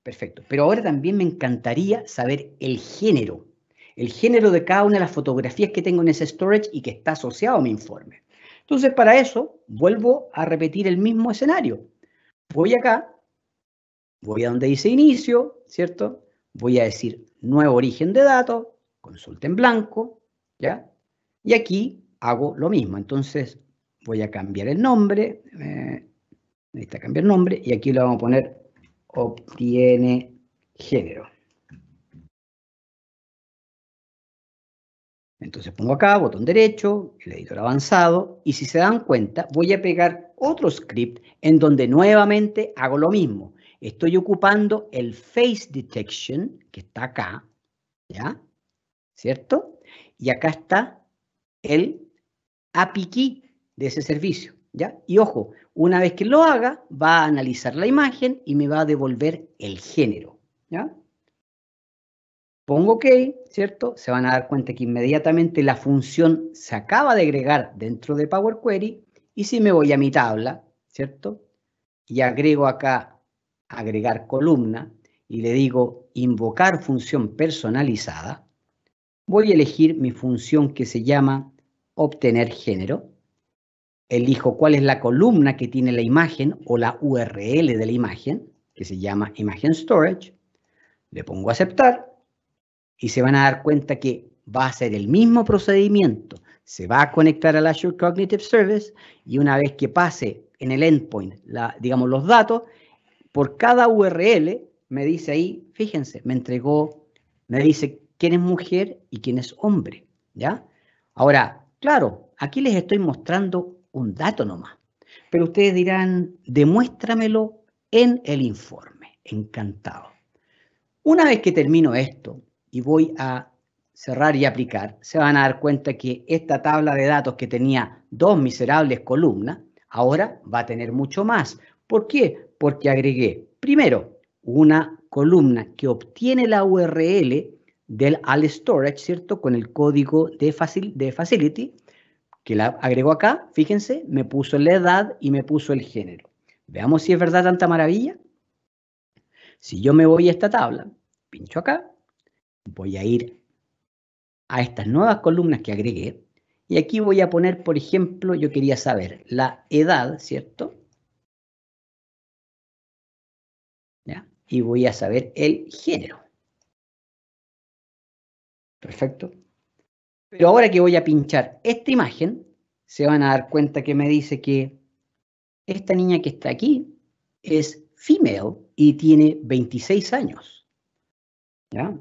Speaker 1: perfecto. Pero ahora también me encantaría saber el género, el género de cada una de las fotografías que tengo en ese storage y que está asociado a mi informe. Entonces, para eso, vuelvo a repetir el mismo escenario. Voy acá, voy a donde dice inicio, ¿cierto? Voy a decir nuevo origen de datos, consulta en blanco, ¿ya? Y aquí hago lo mismo. Entonces, voy a cambiar el nombre, eh, necesita cambiar el nombre, y aquí le vamos a poner obtiene género. Entonces pongo acá, botón derecho, el editor avanzado, y si se dan cuenta, voy a pegar otro script en donde nuevamente hago lo mismo. Estoy ocupando el face detection, que está acá, ¿ya? ¿Cierto? Y acá está el API key de ese servicio, ¿ya? Y ojo, una vez que lo haga, va a analizar la imagen y me va a devolver el género, ¿ya? pongo OK, ¿cierto? Se van a dar cuenta que inmediatamente la función se acaba de agregar dentro de Power Query y si me voy a mi tabla, ¿cierto? Y agrego acá agregar columna y le digo invocar función personalizada, voy a elegir mi función que se llama obtener género. Elijo cuál es la columna que tiene la imagen o la URL de la imagen, que se llama imagen storage. Le pongo aceptar y se van a dar cuenta que va a ser el mismo procedimiento. Se va a conectar al Azure Cognitive Service y una vez que pase en el endpoint, la, digamos, los datos, por cada URL me dice ahí, fíjense, me entregó, me dice quién es mujer y quién es hombre, ¿ya? Ahora, claro, aquí les estoy mostrando un dato nomás, pero ustedes dirán, demuéstramelo en el informe, encantado. Una vez que termino esto, y voy a cerrar y aplicar, se van a dar cuenta que esta tabla de datos que tenía dos miserables columnas, ahora va a tener mucho más. ¿Por qué? Porque agregué, primero, una columna que obtiene la URL del al storage, ¿cierto? Con el código de, facility, que la agregó acá, fíjense, me puso la edad y me puso el género. Veamos si es verdad tanta maravilla. Si yo me voy a esta tabla, pincho acá, voy a ir a estas nuevas columnas que agregué y aquí voy a poner, por ejemplo, yo quería saber la edad, ¿cierto? Y voy a saber el género. Perfecto. Pero ahora que voy a pinchar esta imagen, se van a dar cuenta que me dice que esta niña que está aquí es female y tiene 26 años. ¿Ya?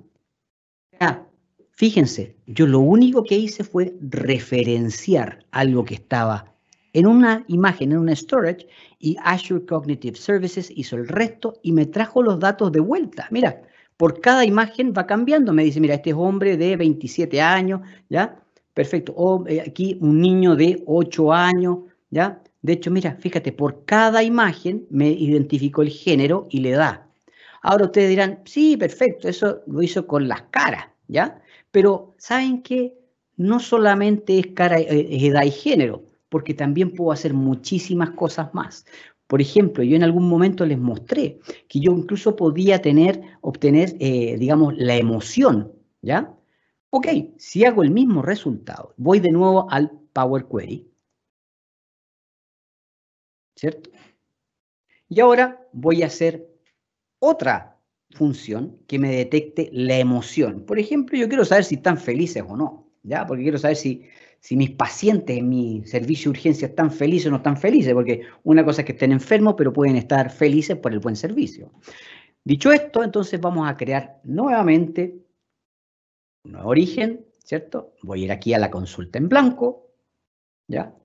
Speaker 1: fíjense, yo lo único que hice fue referenciar algo que estaba en una imagen, en un storage, y Azure Cognitive Services hizo el resto y me trajo los datos de vuelta. Mira, por cada imagen va cambiando. Me dice, mira, este es hombre de 27 años, ¿ya? Perfecto. O, oh, eh, aquí un niño de 8 años, ¿ya? De hecho, mira, fíjate, por cada imagen me identificó el género y le da Ahora ustedes dirán, sí, perfecto, eso lo hizo con las caras, ¿ya? Pero ¿saben que No solamente es cara, eh, es edad y género, porque también puedo hacer muchísimas cosas más. Por ejemplo, yo en algún momento les mostré que yo incluso podía tener, obtener, eh, digamos, la emoción, ¿ya? Ok, si hago el mismo resultado, voy de nuevo al Power Query, ¿cierto? Y ahora voy a hacer otra función que me detecte la emoción. Por ejemplo, yo quiero saber si están felices o no, ¿ya? Porque quiero saber si, si mis pacientes en mi servicio de urgencia están felices o no están felices, porque una cosa es que estén enfermos, pero pueden estar felices por el buen servicio. Dicho esto, entonces vamos a crear nuevamente un nuevo origen, ¿cierto? Voy a ir aquí a la consulta en blanco, ¿ya?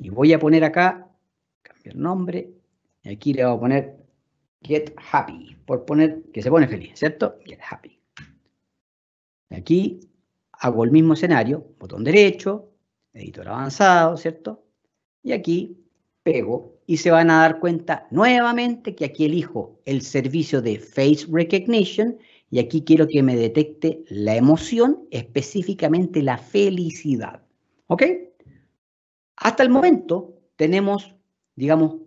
Speaker 1: Y voy a poner acá, cambiar nombre, y aquí le voy a poner Get happy, por poner que se pone feliz, ¿cierto? Get happy. Aquí hago el mismo escenario, botón derecho, editor avanzado, ¿cierto? Y aquí pego y se van a dar cuenta nuevamente que aquí elijo el servicio de Face Recognition y aquí quiero que me detecte la emoción, específicamente la felicidad. ¿Ok? Hasta el momento tenemos, digamos,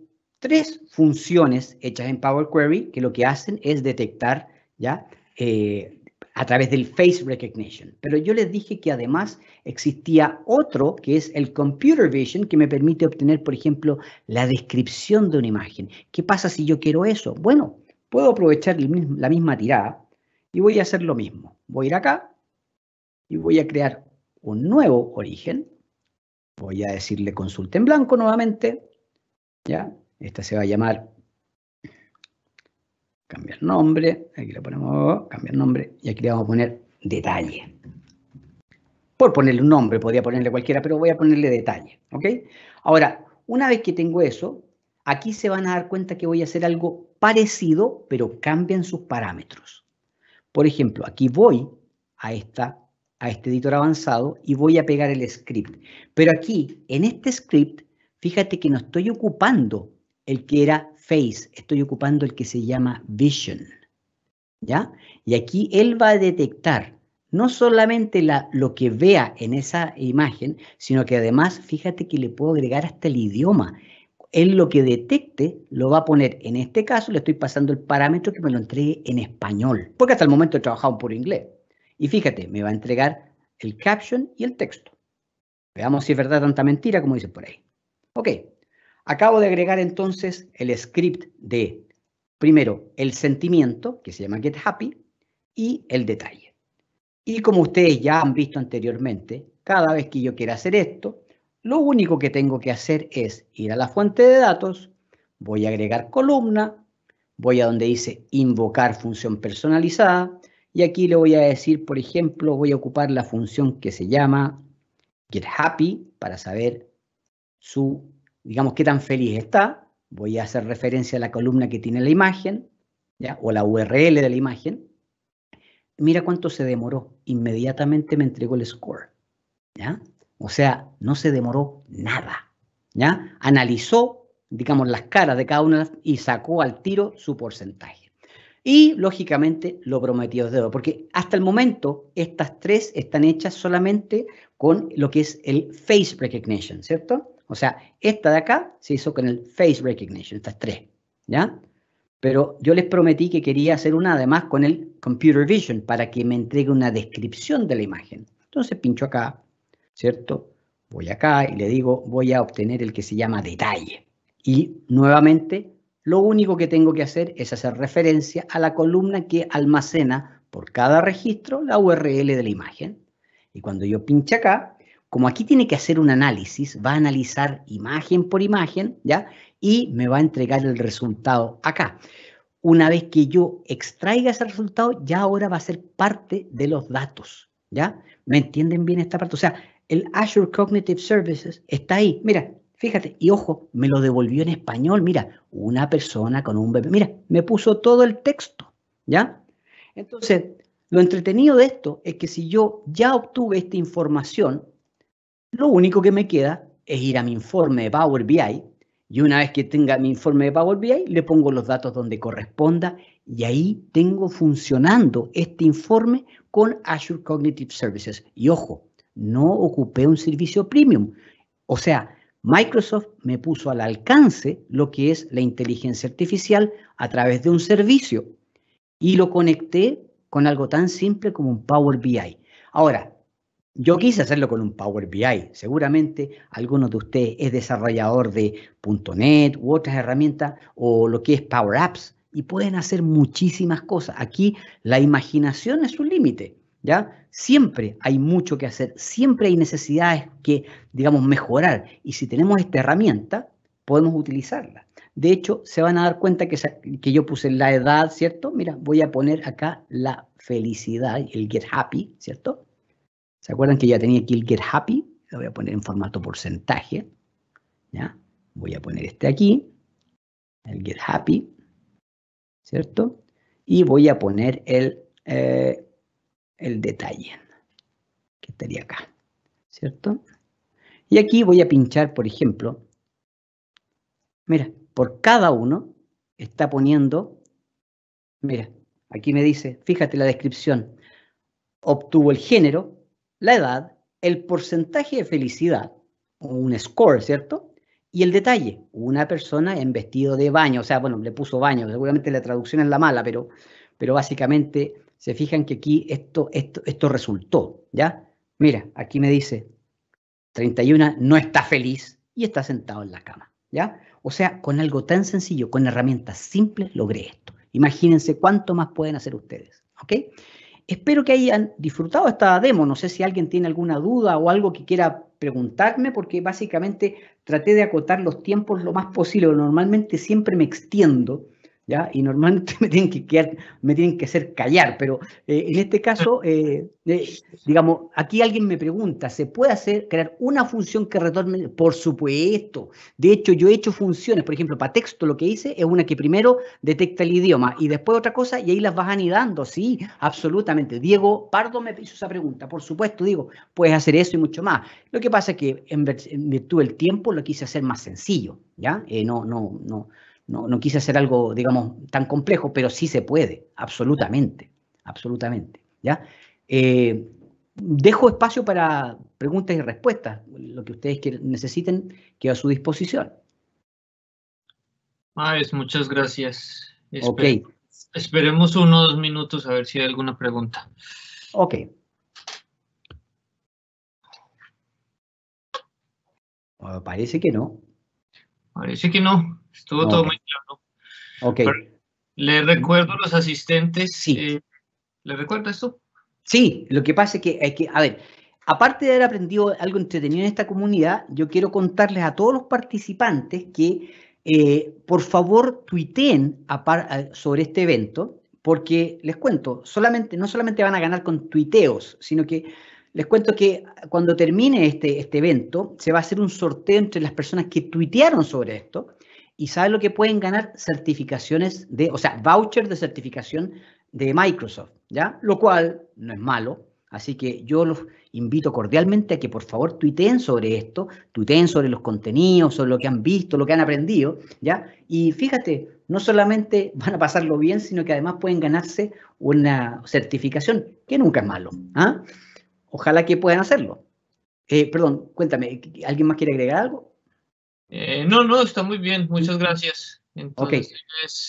Speaker 1: tres funciones hechas en Power Query que lo que hacen es detectar ya eh, a través del face recognition. Pero yo les dije que además existía otro que es el computer vision que me permite obtener, por ejemplo, la descripción de una imagen. ¿Qué pasa si yo quiero eso? Bueno, puedo aprovechar la misma tirada y voy a hacer lo mismo. Voy a ir acá y voy a crear un nuevo origen. Voy a decirle consulta en blanco nuevamente. ¿Ya? Esta se va a llamar, cambiar nombre, aquí le ponemos, cambiar nombre, y aquí le vamos a poner detalle. Por ponerle un nombre, podría ponerle cualquiera, pero voy a ponerle detalle, ¿ok? Ahora, una vez que tengo eso, aquí se van a dar cuenta que voy a hacer algo parecido, pero cambian sus parámetros. Por ejemplo, aquí voy a, esta, a este editor avanzado y voy a pegar el script. Pero aquí, en este script, fíjate que no estoy ocupando el que era face, estoy ocupando el que se llama vision. ¿Ya? Y aquí él va a detectar no solamente la, lo que vea en esa imagen, sino que además, fíjate que le puedo agregar hasta el idioma. Él lo que detecte lo va a poner, en este caso le estoy pasando el parámetro que me lo entregue en español, porque hasta el momento he trabajado por inglés. Y fíjate, me va a entregar el caption y el texto. Veamos si es verdad tanta mentira como dice por ahí. Ok, Acabo de agregar entonces el script de, primero, el sentimiento, que se llama Get Happy, y el detalle. Y como ustedes ya han visto anteriormente, cada vez que yo quiera hacer esto, lo único que tengo que hacer es ir a la fuente de datos, voy a agregar columna, voy a donde dice invocar función personalizada, y aquí le voy a decir, por ejemplo, voy a ocupar la función que se llama Happy para saber su digamos, qué tan feliz está. Voy a hacer referencia a la columna que tiene la imagen, o la URL de la imagen. Mira cuánto se demoró. Inmediatamente me entregó el score. ¿ya? O sea, no se demoró nada. ¿ya? Analizó, digamos, las caras de cada una y sacó al tiro su porcentaje. Y, lógicamente, lo prometió. de porque hasta el momento estas tres están hechas solamente con lo que es el face recognition, ¿cierto? O sea, esta de acá se hizo con el face recognition, estas tres, ¿ya? Pero yo les prometí que quería hacer una además con el computer vision para que me entregue una descripción de la imagen. Entonces pincho acá, ¿cierto? Voy acá y le digo, voy a obtener el que se llama detalle. Y nuevamente, lo único que tengo que hacer es hacer referencia a la columna que almacena por cada registro la URL de la imagen. Y cuando yo pincho acá, como aquí tiene que hacer un análisis, va a analizar imagen por imagen, ¿ya? Y me va a entregar el resultado acá. Una vez que yo extraiga ese resultado, ya ahora va a ser parte de los datos, ¿ya? ¿Me entienden bien esta parte? O sea, el Azure Cognitive Services está ahí. Mira, fíjate, y ojo, me lo devolvió en español. Mira, una persona con un bebé. Mira, me puso todo el texto, ¿ya? Entonces, lo entretenido de esto es que si yo ya obtuve esta información, lo único que me queda es ir a mi informe de Power BI y una vez que tenga mi informe de Power BI, le pongo los datos donde corresponda y ahí tengo funcionando este informe con Azure Cognitive Services. Y ojo, no ocupé un servicio premium. O sea, Microsoft me puso al alcance lo que es la inteligencia artificial a través de un servicio y lo conecté con algo tan simple como un Power BI. Ahora, yo quise hacerlo con un Power BI. Seguramente alguno de ustedes es desarrollador de .NET u otras herramientas o lo que es Power Apps y pueden hacer muchísimas cosas. Aquí la imaginación es un límite, ¿ya? Siempre hay mucho que hacer, siempre hay necesidades que, digamos, mejorar. Y si tenemos esta herramienta, podemos utilizarla. De hecho, se van a dar cuenta que, que yo puse la edad, ¿cierto? Mira, voy a poner acá la felicidad, el get happy, ¿cierto? ¿Se acuerdan que ya tenía aquí el get happy? Lo voy a poner en formato porcentaje. ¿ya? Voy a poner este aquí, el get happy, ¿cierto? Y voy a poner el, eh, el detalle, que estaría acá, ¿cierto? Y aquí voy a pinchar, por ejemplo, mira, por cada uno está poniendo, mira, aquí me dice, fíjate la descripción, obtuvo el género, la edad, el porcentaje de felicidad, un score, ¿cierto? Y el detalle, una persona en vestido de baño, o sea, bueno, le puso baño, seguramente la traducción es la mala, pero, pero básicamente se fijan que aquí esto, esto, esto resultó, ¿ya? Mira, aquí me dice, 31 no está feliz y está sentado en la cama, ¿ya? O sea, con algo tan sencillo, con herramientas simples, logré esto. Imagínense cuánto más pueden hacer ustedes, ¿ok? Espero que hayan disfrutado esta demo. No sé si alguien tiene alguna duda o algo que quiera preguntarme, porque básicamente traté de acotar los tiempos lo más posible. Normalmente siempre me extiendo ¿ya? Y normalmente me tienen que, me tienen que hacer callar, pero eh, en este caso, eh, eh, digamos, aquí alguien me pregunta, ¿se puede hacer, crear una función que retorne? Por supuesto. De hecho, yo he hecho funciones, por ejemplo, para texto lo que hice es una que primero detecta el idioma y después otra cosa y ahí las vas anidando, sí, absolutamente. Diego Pardo me hizo esa pregunta, por supuesto, digo, puedes hacer eso y mucho más. Lo que pasa es que en virtud del tiempo lo quise hacer más sencillo, ¿ya? no, no, no no, quise hacer algo, digamos, tan complejo, pero sí se puede, absolutamente, absolutamente. ¿ya? Eh, dejo espacio para preguntas y respuestas, lo que ustedes necesiten queda a su disposición. es muchas gracias. Esperemos okay. Esperemos unos minutos a ver si hay alguna pregunta. Ok. parece que no. Parece que no. Estuvo todo muy claro. Ok. le recuerdo a los asistentes. Sí. Eh, ¿Le recuerdo esto? Sí, lo que pasa es que, hay que, a ver, aparte de haber aprendido algo entretenido en esta comunidad, yo quiero contarles a todos los participantes que eh, por favor tuiteen sobre este evento, porque les cuento, solamente, no solamente van a ganar con tuiteos, sino que les cuento que cuando termine este, este evento, se va a hacer un sorteo entre las personas que tuitearon sobre esto y sabe lo que pueden ganar certificaciones de, o sea, vouchers de certificación de Microsoft, ¿ya? Lo cual no es malo. Así que yo los invito cordialmente a que por favor tuiteen sobre esto, tuiteen sobre los contenidos, sobre lo que han visto, lo que han aprendido, ¿ya? Y fíjate, no solamente van a pasarlo bien, sino que además pueden ganarse una certificación, que nunca es malo. ¿ah? Ojalá que puedan hacerlo. Eh, perdón, cuéntame, ¿alguien más quiere agregar algo? Eh, no, no, está muy bien, muchas gracias. Entonces,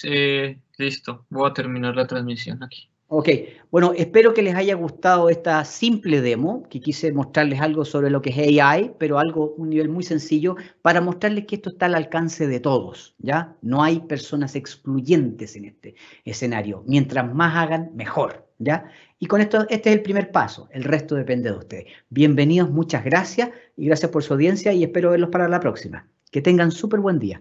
Speaker 1: eh, listo, voy a terminar la transmisión aquí. Ok, bueno, espero que les haya gustado esta simple demo, que quise mostrarles algo sobre lo que es AI, pero algo, un nivel muy sencillo, para mostrarles que esto está al alcance de todos, ¿ya? No hay personas excluyentes en este escenario. Mientras más hagan, mejor, ¿ya? Y con esto, este es el primer paso, el resto depende de ustedes. Bienvenidos, muchas gracias y gracias por su audiencia y espero verlos para la próxima. Que tengan súper buen día.